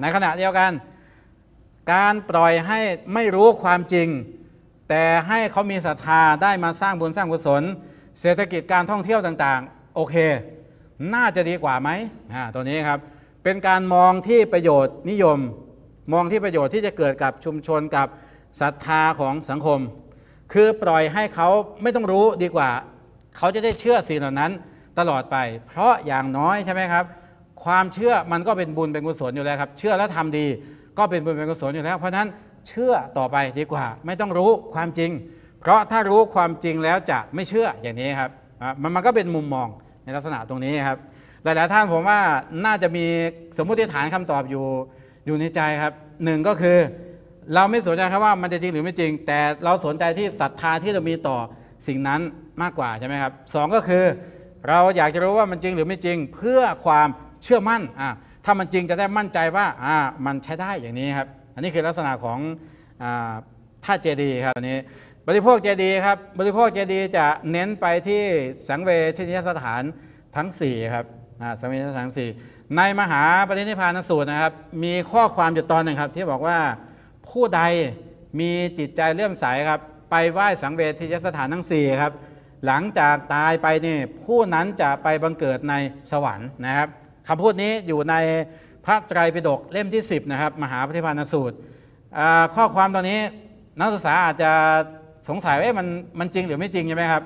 ในขณะเดียวกัน การปล่อยให้ไม่รู้ความจริง แต่ให้เขามีศรัทธาได้มาสร้างบุญสร้างกุศลเศรษฐกิจการท่องเที่ยวต่าง ๆ โอเค น่าจะดีกว่าไหมตัวนี้ครับเป็นการมองที่ประโยชน์นิยม มองที่ประโยชน์ที่จะเกิดกับชุมชนกับศรัทธาของสังคมคือปล่อยให้เขาไม่ต้องรู้ดีกว่าเขาจะได้เชื่อสิ่งเหล่านั้นตลอดไป เพราะอย่างน้อยใช่ไหมครับ ความเชื่อมันก็เป็นบุญเป็นกุศลอยู่แล้วครับ เชื่อแล้วทำดีก็เป็นบุญเป็นกุศลอยู่แล้ว เพราะนั้นเชื่อต่อไปดีกว่าไม่ต้องรู้ความจริง เพราะถ้ารู้ความจริงแล้วจะไม่เชื่ออย่างนี้ครับ มันมันก็เป็นมุมมองในลักษณะตรงนี้ครับหลายๆ ท่านผมว่าน่าจะมีสมมติฐานคำตอบอยู่ อยู่ในใจครับหนึ่งก็คือเราไม่สนใจครับว่ามันจะจริงหรือไม่จริง แต่เราสนใจที่ศรัทธาที่เรามีต่อสิ่งนั้นมากกว่าใช่ไหมครับสก็คือ เราอยากจะรู้ว่ามันจริงหรือไม่จริงเพื่อความเชื่อมั่นอ่าถ้ามันจริงจะได้มั่นใจว่าอ่ามันใช้ได้อย่างนี้ครับ อันนี้คือลักษณะของอ่าท่าเจดีครับอันนี้บริโภคเจดีครับบริโภคเจดีจะเน้นไปที่สังเวชนียสถานทั้ง4ครับสังเวชนยสถานสี่4ในมหาปรินิพพานสูตรนะครับมีข้อความอยู่ตอนหนึ่งครับที่บอกว่าผู้ใดมีจิตใจเลื่อมใสครับไปไหว้สังเวชทียสถานทั้ง4ครับ หลังจากตายไปนี่ผู้นั้นจะไปบังเกิดในสวรรค์นะครับคำพูดนี้อยู่ในพระไตรปิฎกเล่มที่ 10นะครับ มหาปฏิภาณสูตร ข้อความตอนนี้นักศึกษาอาจจะสงสัยว่ามันมันจริงหรือไม่จริงใช่ไหมครับ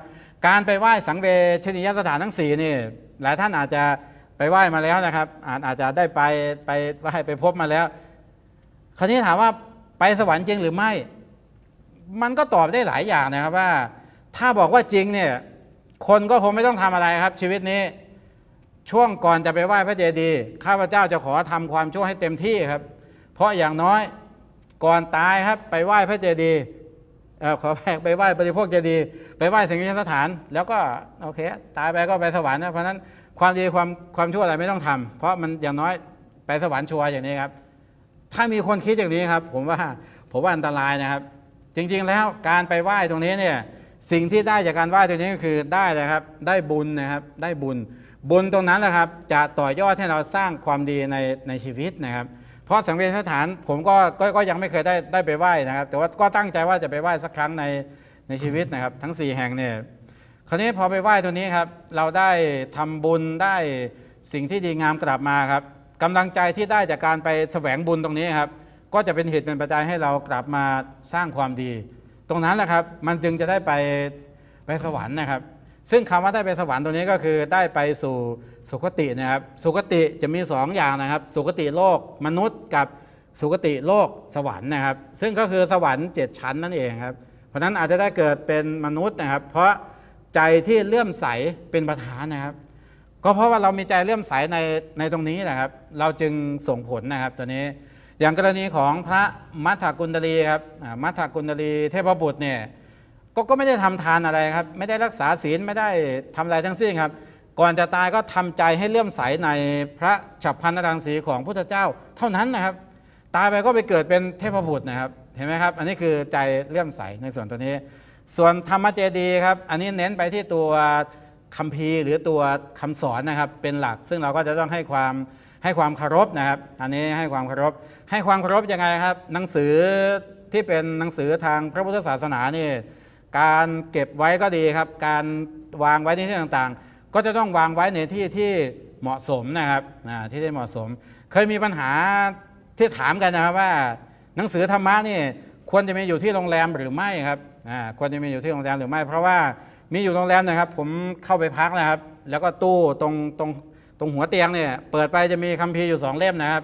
การไปไหว้สังเวชนิยสถานทั้ง4นี่หลายท่านอาจจะไปไหว้มาแล้วนะครับ อาจอาจจะได้ไปไปไหว้ไปพบมาแล้ว คราวนี้ถามว่าไปสวรรค์จริงหรือไม่ มันก็ตอบได้หลายอย่างนะครับว่า ถ้าบอกว่าจริงเนี่ยคนก็คงไม่ต้องทำอะไรครับ ชีวิตนี้ช่วงก่อนจะไปไหว้พระเจดีย์ข้าพเจ้าจะขอทำความชั่วให้เต็มที่ครับ เพราะอย่างน้อยก่อนตายครับไปไหว้พระเจดีย์ขอกไปไหว้ปฏิโภคเจดีย์ไปไหว้สิ่งที่สถาน แล้วก็โอเค ตายไปก็ไปสวรรค์นะเพราะนั้นความดีความความชั่วอะไรไม่ต้องทำ เพราะมันอย่างน้อยไปสวรรค์ชัวร์อย่างนี้ครับถ้ามีคนคิดอย่างนี้ครับ ผมว่าผมว่าอันตรายนะครับ จริงๆแล้วการไปไหว้ตรงนี้เนี่ย สิ่งที่ได้จากการไหว้ตรงนี้ก็คือได้นะครับ ได้บุญนะครับได้บุญ บุญตรงนั้นแหละครับ จะต่อยอดให้เราสร้างความดีในในชีวิตนะครับเพราะสังเวียนสถาน ผมก็กก็ยังไม่เคยได้ได้ไปไหว้นะครับ แต่ว่าก็ตั้งใจว่าจะไปไหว้สักครั้งในในชีวิตนะครับ ทั้ง4แห่งเนี่ยคราวนี้พอไปไหว้ตรงนี้ครับ เราได้ทำบุญได้สิ่งที่ดีงามกลับมาครับกำลังใจที่ได้จากการไปแสวงบุญตรงนี้ครับ ก็จะเป็นเหตุเป็นปัจจัยให้เรากลับมาสร้างความดี ตรงนั้นแหละครับมันจึงจะได้ไปไปสวรรค์นะครับ ซึ่งคำว่าได้ไปสวรรค์ตรงนี้ก็คือ ได้ไปสู่สุคตินะครับสุคติจะมี2ออย่างนะครับสุคติโลกมนุษย์ กับสุคติโลกสวรรค์นะครับ ซึ่งก็คือสวรรค์ 7 ชั้นนั่นเองครับเพราะนั้นอาจจะได้เกิดเป็นมนุษย์นะครับ เพราะใจที่เลื่อมใสเป็นประธานนะครับก็เพราะว่าเรามีใจเลื่อมใส ในในตรงนี้นะครับ เราจึงส่งผลนะครับตัวนี้อย่างกรณีของพระมัทธกุณดลีครับมัทธกุณดลี เทพบุตรเนี่ยก็ก็ไม่ได้ทำทานอะไรครับไม่ได้รักษาศีลไม่ได้ทำอะไรทั้งสิ้นครับ ก่อนจะตายก็ทำใจให้เลื่อมใส ในพระฉับพันธรังสีของพุทธเจ้า เท่านั้นนะครับ ตายไปก็ไปเกิดเป็นเทพบุตรนะครับ เห็นไหมครับ อันนี้คือใจเลื่อมใสในส่วนตัวนี้ ส่วนธรรมเจดีครับ อันนี้เน้นไปที่ตัวคัมภีร์หรือตัวคำสอนนะครับเป็นหลัก ซึ่งเราก็จะต้องให้ความให้ความเคารพนะครับ อันนี้ให้ความเคารพ ให้ความเคารพยังไงครับ หนังสือที่เป็นหนังสือทางพระพุทธศาสนานี่ การเก็บไว้ก็ดีครับ การวางไว้ในที่ต่างๆ ก็จะต้องวางไว้ในที่ที่เหมาะสมนะครับที่ได้เหมาะสม เคยมีปัญหาที่ถามกันนะครับว่าหนังสือธรรมะนี่ควรจะมีอยู่ที่โรงแรมหรือไม่ครับควรจะมีอยู่ที่โรงแรมหรือไม่ เพราะว่ามีอยู่โรงแรมนะครับผมเข้าไปพักนะครับ แล้วก็ตู้ตรงตรงตรงหัวเตียงเนี่ยเปิดไปจะมีคัมภีร์อยู่สองเล่มนะครับ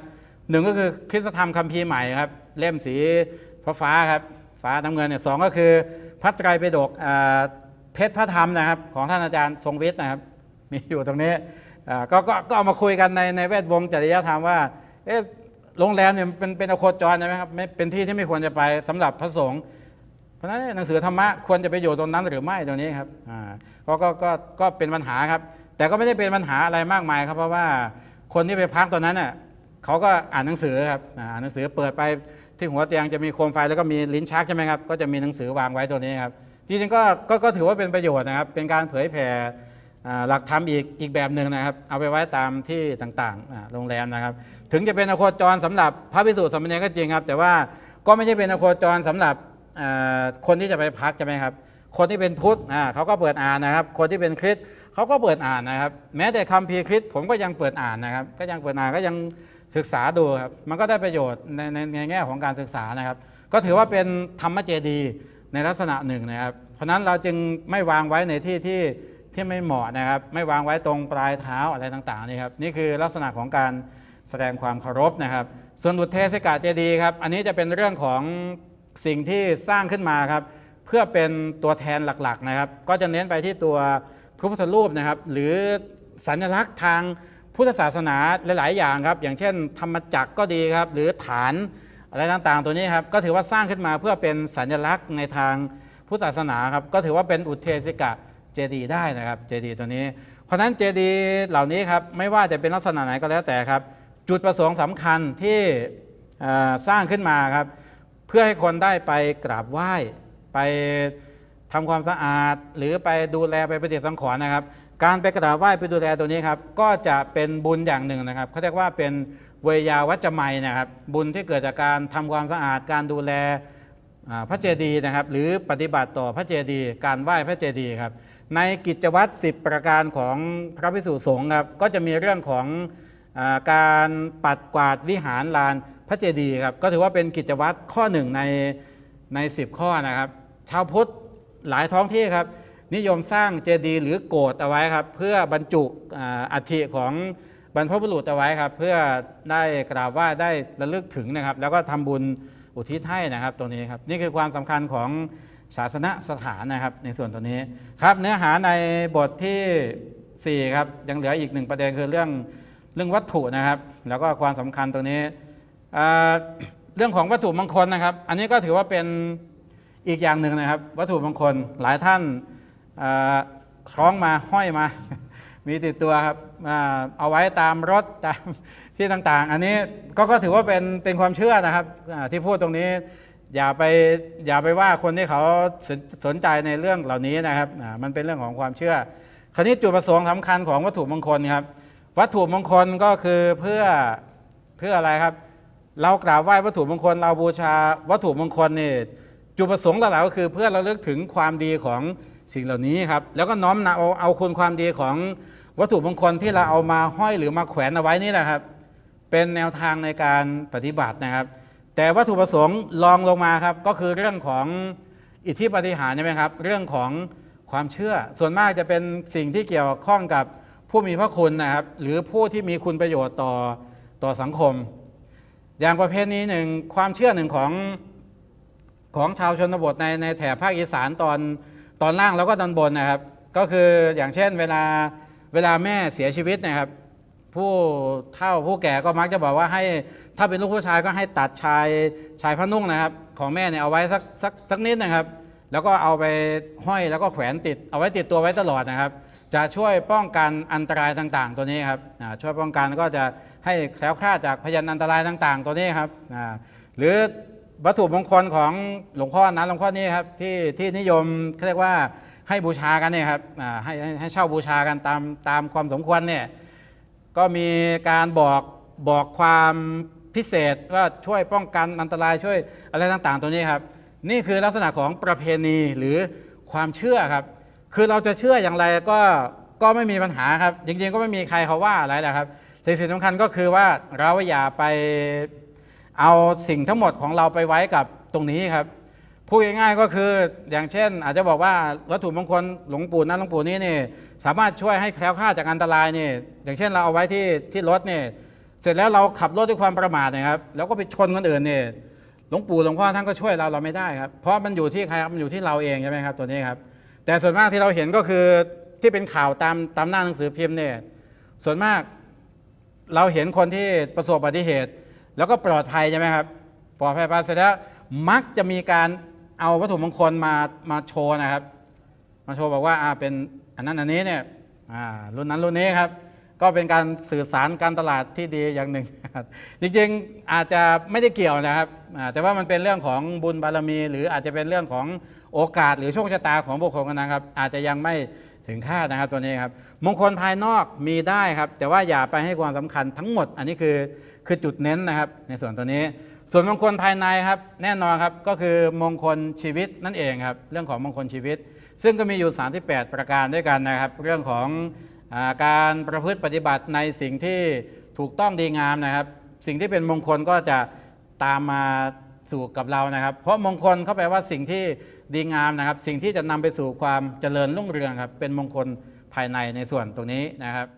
หนึ่งก็คือคริสตธรรมคัมภีร์ใหม่ครับเล่มสีฟ้าฟ้าครับฟ้าน้ำเงินเนี่ยสองก็คือพระไตรปิฎกเพชรพระธรรมนะครับของท่านอาจารย์ทรงวิทย์นะครับมีอยู่ตรงนี้กก็ก็เอามาคุยกันในในแวดวงจริยธรรมว่าเอ๊ะโรงแรมเนี่ยเป็นเป็นอโคจรใช่ไหมครับไม่เป็นที่ที่ไม่ควรจะไปสำหรับพระสงฆ์ราะฉะนั้นหนังสือธรรมะควรจะไปอยู่ตรงนั้นหรือไม่ตรงนี้ครับก็ก็ก็ก็เป็นปัญหาครับแต่ก็ไม่ได้เป็นปัญหาอะไรมากมายครับ เพราะว่าคนที่ไปพักตอนนั้นน่ะเขาก็อ่านหนังสือครับอ่านหนังสือเปิดไปที่หัวเตียงจะมีโคมไฟแล้วก็มีลิ้นชักใช่ไหมครับก็จะมีหนังสือวางไว้ตัวนี้ครับจริงๆก็ก็ก็ถือว่าเป็นประโยชน์นะครับเป็นการเผยแผ่หลักธรรมอีกอีกแบบหนึ่งนะครับเอาไปไว้ตามที่ต่างๆโรงแรมนะครับถึงจะเป็นอโคจรสำหรับพระพิสุสมณีก็จริงครับแต่ว่าก็ไม่ใช่เป็นอโคจรสำหรับคนที่จะไปพักใช่ไหมครับ คนที่เป็นพุทธเขาก็เปิดอ่านนะครับ คนที่เป็นคริสเขาก็เปิดอ่านนะครับ แม้แต่คำพีคริสผมก็ยังเปิดอ่านนะครับ ก็ยังเปิดอ่านก็ยังศึกษาดูครับมันก็ได้ประโยชน์ในในแง่ของการศึกษานะครับ ก็ถือว่าเป็นธรรมเจดีในลักษณะหนึ่งนะครับเพราะนั้นเราจึงไม่วางไว้ในที่ที่ที่ไม่เหมาะนะครับไม่วางไว้ตรงปลายเท้าอะไรต่างๆนี่ครับนี่คือลักษณะของการแสดงความเคารพนะครับ ส่วนอุเทศกาเจดีครับ อันนี้จะเป็นเรื่องของสิ่งที่สร้างขึ้นมาครับ เพื่อเป็นตัวแทนหลักๆ นะครับ ก็จะเน้นไปที่ตัวพระพุทธรูปนะครับ หรือสัญลักษณ์ทางพุทธศาสนาหลาย ๆ อย่างครับ อย่างเช่น ธรรมจักรก็ดีครับ หรือฐานอะไรต่างๆ ตัวนี้ครับก็ถือว่าสร้างขึ้นมาเพื่อเป็นสัญลักษณ์ในทางพุทธศาสนาครับก็ถือว่าเป็นอุเทสิกะเจดีได้นะครับเจดีตัวนี้ เพราะนั้นเจดีเหล่านี้ครับไม่ว่าจะเป็นลักษณะไหนก็แล้วแต่ครับจุดประสงค์สำคัญที่สร้างขึ้นมาครับพื่อให้คนได้ไปกราบไหว้ไปทำความสะอาด หรือไปดูแลไปปฏิสังขรณ์นะครับ การไปกราบไหว้ไปดูแลตัวนี้ครับก็จะเป็นบุญอย่างหนึ่งนะครับเขาเรียกว่าเป็นเวยาวัจไมนะครับบุญที่เกิดจากการทำความสะอาด การดูแลพระเจดีย์นะครับ หรือปฏิบัติต่อพระเจดีย์การไหว้พระเจดีย์ครับ ในกิจวัตร10 ประการของพระพิสุสงฆ์ครับก็จะมีเรื่องของอการปัดกวาดวิหารลานพระเจดีย์ครับก็ถือว่าเป็นกิจวัตรข้อหนึ่งในใน10 ข้อนะครับ ชาวพุทธหลายท้องที่ครับนิยมสร้างเจดีย์หรือโกรธเอาไว้ครับ เพื่อบรรจุอัฐิของบรรพบุรุษเอาไว้ครับเพื่อได้กราบไหว้ได้ระลึกถึงนะครับ แล้วก็ทำบุญอุทิศให้นะครับตรงนี้ครับนี่คือความสำคัญของศาสนสถานนะครับในส่วนตัวนี้ครับเนื้อหาในบทที่4ครับยังเหลืออีกหนึ่งประเด็นคือเรื่องเรื่องวัตถุนะครับ แล้วก็ความสำคัญตรงนี้เรื่องของวัตถุมงคลนะครับ อันนี้ก็ถือว่าเป็นอีกอย่างหนึ่งนะครับ วัตถุมงคลหลายท่านคล้องมาห้อยมา มีติดตัวครับเอาไว้ตามรถตามที่ต่างๆ อันนี้ก็ก็ถือว่าเป็นเป็นความเชื่อนะครับที่พูดตรงนี้อย่าไปอย่าไปว่าคนที่เขาสนใจในเรื่องเหล่านี้นะครับมันเป็นเรื่องของความเชื่อ คราวนี้จุดประสงค์สำคัญของวัตถุมงคลครับ วัตถุมงคลก็คือเพื่อเพื่ออะไรครับเรากราบไหว้วัตถุมงคล เราบูชาวัตถุมงคลนี่จุดประสงค์หลักๆก็คือ เพื่อเราเลือกถึงความดีของสิ่งเหล่านี้ครับแล้วก็น้อมนำเอาเอาคุณความดีของวัตถุมงคลที่เราเอามาห้อยหรือมาแขวนเอาไว้นี่แหละครับ เป็นแนวทางในการปฏิบัตินะครับ แต่วัตถุประสงค์รองลงมาครับก็คือเรื่องของอิทธิปฏิหารใช่ไหมครับเรื่องของความเชื่อ ส่วนมากจะเป็นสิ่งที่เกี่ยวข้องกับผู้มีพระคุณนะครับ หรือผู้ที่มีคุณประโยชน์ต่อต่อสังคมอย่างประเภทนี้หนึ่งความเชื่อหนึ่งของของชาวชนบทในในแถบภาคอีสานตอนตอนล่างแล้วก็ตอนบนนะครับ ก็คืออย่างเช่น เวลาเวลาแม่เสียชีวิตนะครับ ผู้เฒ่าผู้แก่ก็มักจะบอกว่าให้ถ้าเป็นลูกผู้ชายก็ให้ตัดชายชายผ้านุ่งนะครับ ของแม่เนี่ยเอาไว้สักสักสักนิดนะครับ แล้วก็เอาไปห้อยแล้วก็แขวนติด เอาไว้ติดตัวไว้ตลอดนะครับจะช่วยป้องกันอันตรายต่าง ๆ ตัวนี้ครับช่วยป้องกันก็จะให้แคล้วคลาดจากพยันอันตรายต่างๆ ตัวนี้ครับหรือวัตถุมงคลของหลวงพ่อนั้นหลวงพ่อนี้ครับที่ที่นิยมเรียกว่าให้บูชากันเนี่ยครับให้ให้เช่าบูชากันตามตามความสมควรเนี่ยก็มีการบอกบอกความพิเศษว่าช่วยป้องกันอันตรายช่วยอะไรต่างๆตัวนี้ครับ นี่คือลักษณะของประเพณีหรือความเชื่อครับคือเราจะเชื่ออย่างไรก็ก็ไม่มีปัญหาครับจริงๆก็ไม่มีใครเขาว่าอะไรแหละครับสิ่งสำคัญก็คือว่าเราอย่าไปเอาสิ่งทั้งหมดของเราไปไว้กับตรงนี้ครับพูดง่ายๆก็คืออย่างเช่น อาจจะบอกว่าวัตถุมงคลหลวงปู่นั้นหลวงปู่นี้นี่สามารถช่วยให้แคล้วคลาดจากอันตรายนี่ อย่างเช่นเราเอาไว้ที่ที่รถนี่ เสร็จแล้วเราขับรถด้วยความประมาทนะครับ แล้วก็ไปชนคนอื่นนี่ หลวงปู่หลวงพ่อท่านก็ช่วยเราเราไม่ได้ครับ เพราะมันอยู่ที่ใครครับมันอยู่ที่เราเองใช่ไหมครับตัวนี้ครับแต่ส่วนมากที่เราเห็นก็คือที่เป็นข่าวตามตามหน้าหนังสือพิมพ์เนี่ยส่วนมากเราเห็นคนที่ประสบอุบัติเหตุ แล้วก็ปลอดภัยใช่ไหมครับปลอดภัยไปเสร็จแล้วมักจะมีการเอาวัตถุมงคลมามาโชว์นะครับ มาโชว์บอกว่าอ่าเป็นอันนั้นอันนี้เนี่ยอ่ารุ่นนั้นรุ่นนี้ครับ ก็เป็นการสื่อสารการตลาดที่ดีอย่างหนึ่ง จริงๆอาจจะไม่ได้เกี่ยวนะครับ แต่ว่ามันเป็นเรื่องของบุญบารมี หรืออาจจะเป็นเรื่องของโอกาสหรือโชคชะตาของบุคคลนะครับอาจจะยังไม่ถึงคาดนะครับตัวนี้ครับมงคลภายนอกมีได้ครับแต่ว่าอย่าไปให้ความสำคัญทั้งหมด อันนี้คือคือจุดเน้นนะครับ ในส่วนตัวนี้ส่วนมงคลภายในครับแน่นอนครับก็คือมงคลชีวิตนั่นเองครับเรื่องของมงคลชีวิต ซึ่งก็มีอยู่38ประการด้วยกันนะครับ เรื่องของอการประพฤติปฏิบัติในสิ่งที่ถูกต้องดีงามนะครับ สิ่งที่เป็นมงคลก็จะตามมาสู่กับเรานะครับ เพราะมงคลเข้าแปลว่าสิ่งที่ดีงามนะครับ สิ่งที่จะนำไปสู่ความเจริญรุ่งเรืองครับ เป็นมงคลภายในในส่วนตรงนี้นะครับ